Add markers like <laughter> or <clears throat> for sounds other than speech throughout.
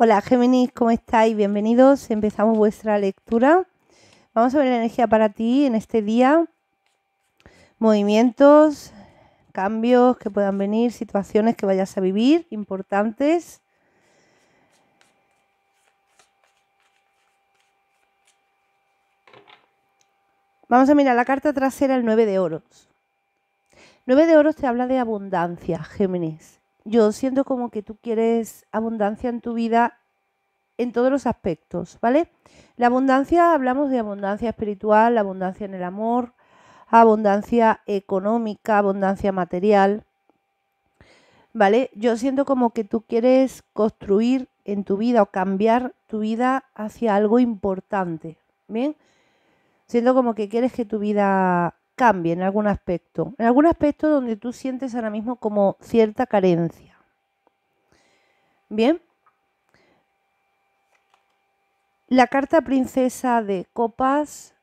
Hola Géminis, ¿cómo estáis? Bienvenidos. Empezamos vuestra lectura. Vamos a ver la energía para ti en este día. Movimientos, cambios que puedan venir, situaciones que vayas a vivir importantes. Vamos a mirar la carta trasera, el 9 de oros. 9 de oros te habla de abundancia, Géminis yo siento como que tú quieres abundancia en tu vida en todos los aspectos, ¿vale? La abundancia, hablamos de abundancia espiritual, abundancia en el amor, abundancia económica, abundancia material, ¿vale? Yo siento como que tú quieres construir en tu vida o cambiar tu vida hacia algo importante, ¿bien? Siento como que quieres que tu vida cambie en algún aspecto, en algún aspecto donde tú sientes ahora mismo como cierta carencia. Bien. La carta princesa de copas,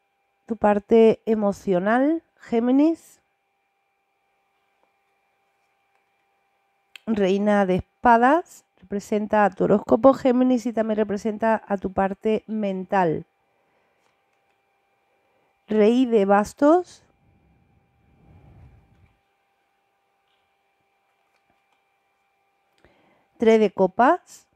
tu parte emocional, Géminis. Reina de espadas, representa a tu horóscopo Géminis y también representa a tu parte mental. Rey de bastos, tres de copas.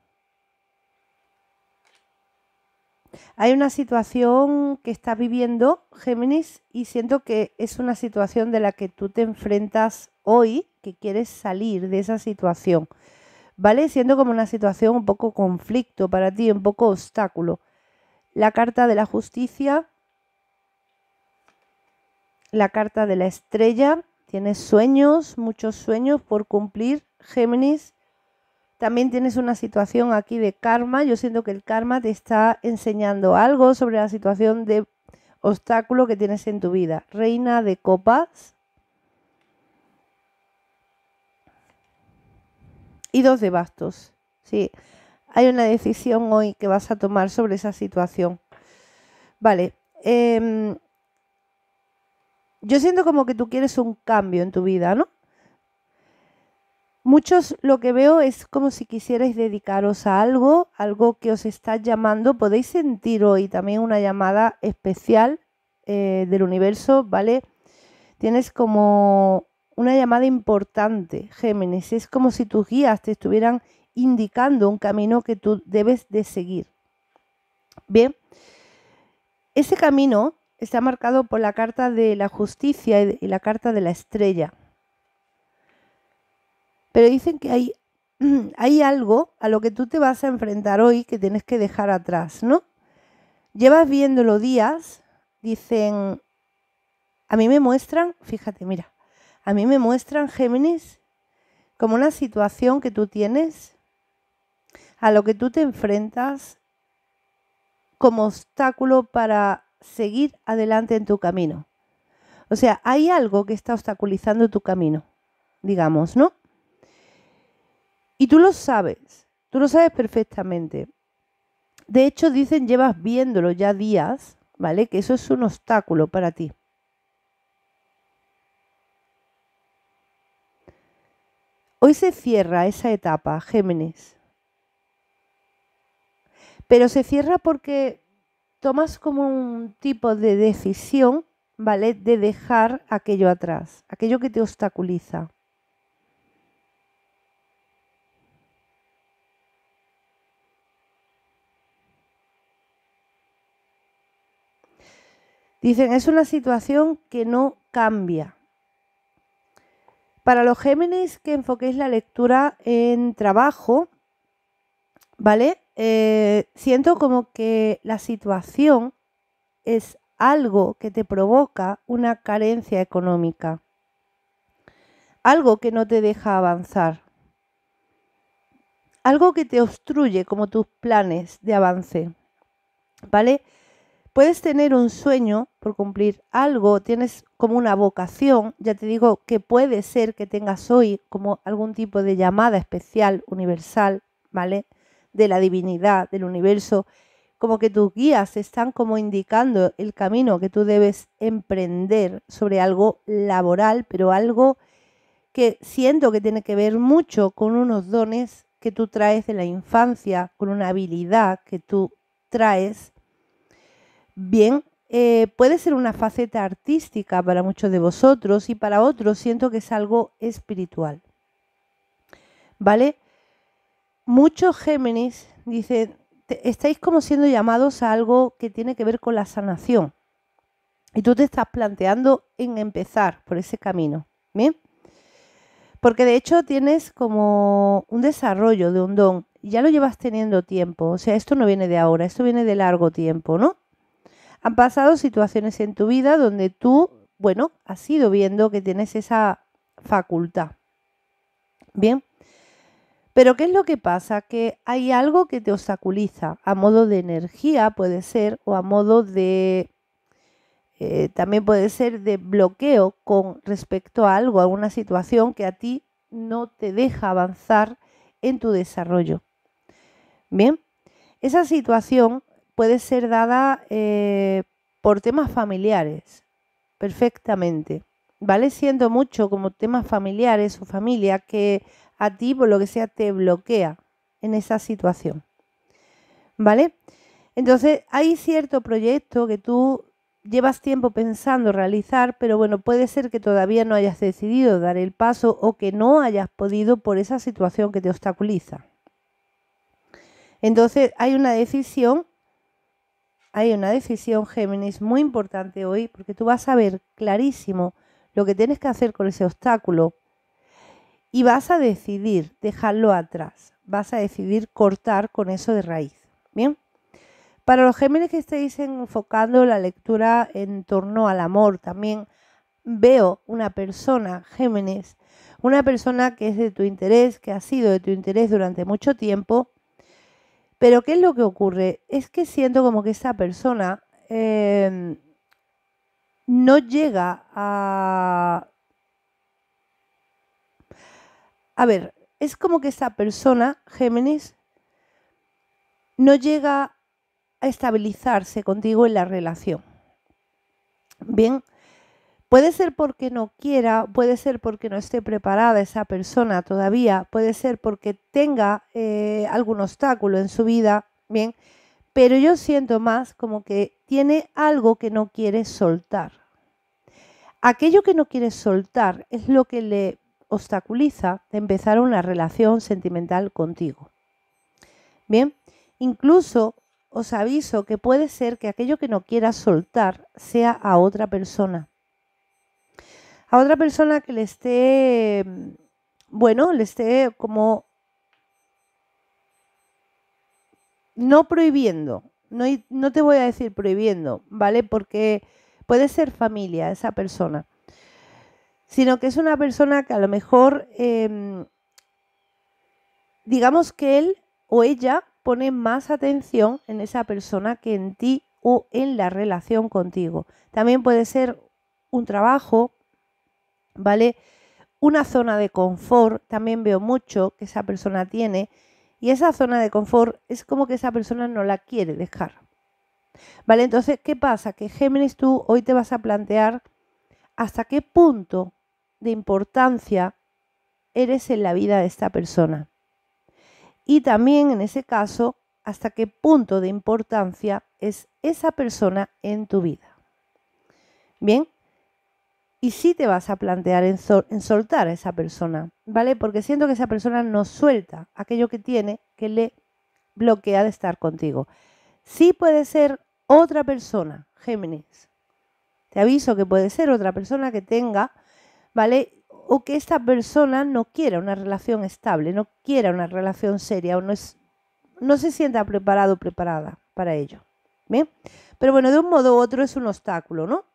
Hay una situación que estás viviendo, Géminis, y siento que es una situación de la que tú te enfrentas hoy, que quieres salir de esa situación, ¿vale? Siendo como una situación un poco conflicto para ti, un poco obstáculo. La carta de la justicia, la carta de la estrella, tienes sueños, muchos sueños por cumplir, Géminis, también tienes una situación aquí de karma. Yo siento que el karma te está enseñando algo sobre la situación de obstáculo que tienes en tu vida. Reina de copas. Y dos de bastos. Sí, hay una decisión hoy que vas a tomar sobre esa situación. Vale. Em, yo siento como que tú quieres un cambio en tu vida, ¿no? Muchos lo que veo es como si quisierais dedicaros a algo, algo que os está llamando. Podéis sentir hoy también una llamada especial eh, del universo, ¿vale? Tienes como una llamada importante, Géminis. Es como si tus guías te estuvieran indicando un camino que tú debes de seguir. Bien, ese camino está marcado por la carta de la justicia y la carta de la estrella. Pero dicen que hay, <clears throat> hay algo a lo que tú te vas a enfrentar hoy que tienes que dejar atrás, ¿no? Llevas viéndolo días, dicen, a mí me muestran, fíjate, mira, a mí me muestran Géminis como una situación que tú tienes, a lo que tú te enfrentas como obstáculo para seguir adelante en tu camino. O sea, hay algo que está obstaculizando tu camino, digamos, ¿no? Y tú lo sabes, tú lo sabes perfectamente. De hecho, dicen, llevas viéndolo ya días, ¿vale? Que eso es un obstáculo para ti. Hoy se cierra esa etapa, Géminis. Pero se cierra porque tomas como un tipo de decisión, ¿vale? De dejar aquello atrás, aquello que te obstaculiza. Dicen, es una situación que no cambia. Para los Géminis que enfoquéis la lectura en trabajo, ¿vale? Eh, siento como que la situación es algo que te provoca una carencia económica, algo que no te deja avanzar, algo que te obstruye como tus planes de avance, ¿vale? Puedes tener un sueño por cumplir algo, tienes como una vocación, ya te digo que puede ser que tengas hoy como algún tipo de llamada especial, universal, ¿vale? De la divinidad, del universo, como que tus guías están como indicando el camino que tú debes emprender sobre algo laboral, pero algo que siento que tiene que ver mucho con unos dones que tú traes de la infancia, con una habilidad que tú traes Bien, eh, puede ser una faceta artística para muchos de vosotros y para otros siento que es algo espiritual. ¿Vale? Muchos Géminis dicen, estáis como siendo llamados a algo que tiene que ver con la sanación. Y tú te estás planteando en empezar por ese camino. ¿Bien? Porque de hecho tienes como un desarrollo de un don. Ya lo llevas teniendo tiempo. O sea, esto no viene de ahora, esto viene de largo tiempo, ¿no? Han pasado situaciones en tu vida donde tú, bueno, has ido viendo que tienes esa facultad. Bien. Pero ¿qué es lo que pasa? Que hay algo que te obstaculiza, a modo de energía puede ser, o a modo de, eh, también puede ser de bloqueo con respecto a algo, a una situación que a ti no te deja avanzar en tu desarrollo. Bien, esa situación puede ser dada eh, por temas familiares, perfectamente. ¿Vale? Siendo mucho como temas familiares o familia que a ti, por lo que sea, te bloquea en esa situación. ¿Vale? Entonces, hay cierto proyecto que tú llevas tiempo pensando realizar, pero bueno, puede ser que todavía no hayas decidido dar el paso o que no hayas podido por esa situación que te obstaculiza. Entonces, hay una decisión hay una decisión, Géminis, muy importante hoy, porque tú vas a ver clarísimo lo que tienes que hacer con ese obstáculo y vas a decidir dejarlo atrás, vas a decidir cortar con eso de raíz. Bien, para los Géminis que estéis enfocando la lectura en torno al amor, también veo una persona, Géminis, una persona que es de tu interés, que ha sido de tu interés durante mucho tiempo pero ¿qué es lo que ocurre? Es que siento como que esa persona em, no llega a... A ver, es como que esa persona, Géminis, no llega a estabilizarse contigo en la relación. Bien, Puede ser porque no quiera, puede ser porque no esté preparada esa persona todavía, puede ser porque tenga eh, algún obstáculo en su vida, bien, pero yo siento más como que tiene algo que no quiere soltar. Aquello que no quiere soltar es lo que le obstaculiza de empezar una relación sentimental contigo. Bien, incluso os aviso que puede ser que aquello que no quiera soltar sea a otra persona a otra persona que le esté, bueno, le esté como no prohibiendo, no, no, te voy a decir prohibiendo, ¿vale? Porque puede ser familia esa persona, sino que es una persona que a lo mejor, em, digamos que él o ella pone más atención en esa persona que en ti o en la relación contigo. También puede ser un trabajo, ¿vale? Una zona de confort, también veo mucho que esa persona tiene, y esa zona de confort es como que esa persona no la quiere dejar. ¿Vale? Entonces, ¿qué pasa? Que Géminis tú hoy te vas a plantear hasta qué punto de importancia eres en la vida de esta persona. Y también en ese caso, hasta qué punto de importancia es esa persona en tu vida. Bien, y sí te vas a plantear en, soltar a esa persona, ¿vale? Porque siento que esa persona no suelta aquello que tiene que le bloquea de estar contigo. Sí puede ser otra persona, Géminis. Te aviso que puede ser otra persona que tenga, ¿vale? O que esta persona no quiera una relación estable, no quiera una relación seria o no, es, no se sienta preparado o preparada para ello. ¿Bien? Pero bueno, de un modo u otro es un obstáculo, ¿no?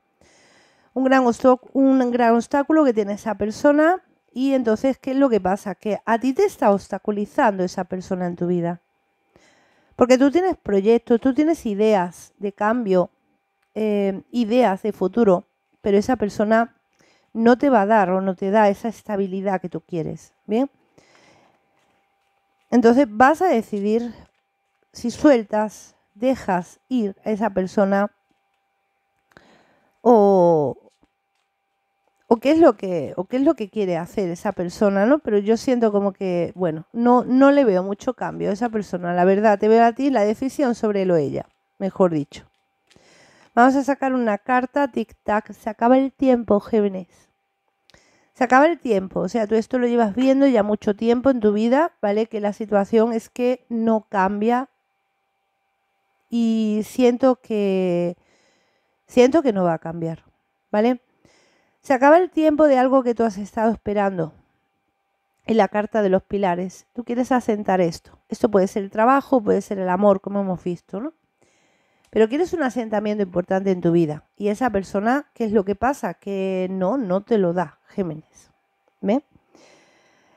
un gran, un gran obstáculo que tiene esa persona y entonces, ¿qué es lo que pasa? Que a ti te está obstaculizando esa persona en tu vida. Porque tú tienes proyectos, tú tienes ideas de cambio, eh, ideas de futuro, pero esa persona no te va a dar o no te da esa estabilidad que tú quieres. ¿Bien? Entonces vas a decidir si sueltas, dejas ir a esa persona o, o qué es lo que o qué es lo que quiere hacer esa persona, ¿no? Pero yo siento como que, bueno, no no le veo mucho cambio a esa persona, la verdad, te veo a ti la decisión sobre lo ella, mejor dicho. Vamos a sacar una carta, tic tac, se acaba el tiempo, jóvenes. Se acaba el tiempo, o sea, tú esto lo llevas viendo ya mucho tiempo en tu vida, ¿vale? Que la situación es que no cambia y siento que siento que no va a cambiar, ¿vale? Se acaba el tiempo de algo que tú has estado esperando. En la carta de los pilares, tú quieres asentar esto. Esto puede ser el trabajo, puede ser el amor, como hemos visto, ¿no? Pero quieres un asentamiento importante en tu vida. Y esa persona, ¿qué es lo que pasa? Que no, no te lo da, Géminis.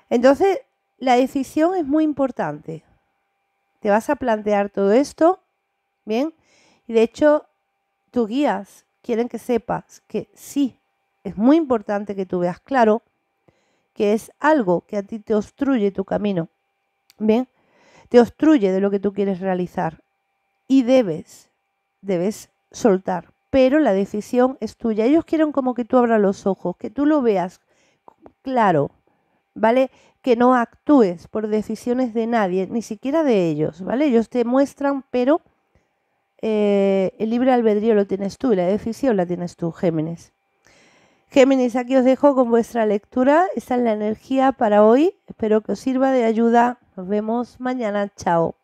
Entonces, la decisión es muy importante. Te vas a plantear todo esto, ¿bien? Y de hecho, tus guías quieren que sepas que sí es muy importante que tú veas claro que es algo que a ti te obstruye tu camino. Bien, te obstruye de lo que tú quieres realizar y debes, debes soltar. Pero la decisión es tuya. Ellos quieren como que tú abras los ojos, que tú lo veas claro, ¿vale? Que no actúes por decisiones de nadie, ni siquiera de ellos, ¿vale? Ellos te muestran, pero eh, el libre albedrío lo tienes tú y la decisión la tienes tú, Gémenes. Géminis, aquí os dejo con vuestra lectura. Esta es la energía para hoy. Espero que os sirva de ayuda. Nos vemos mañana. Chao.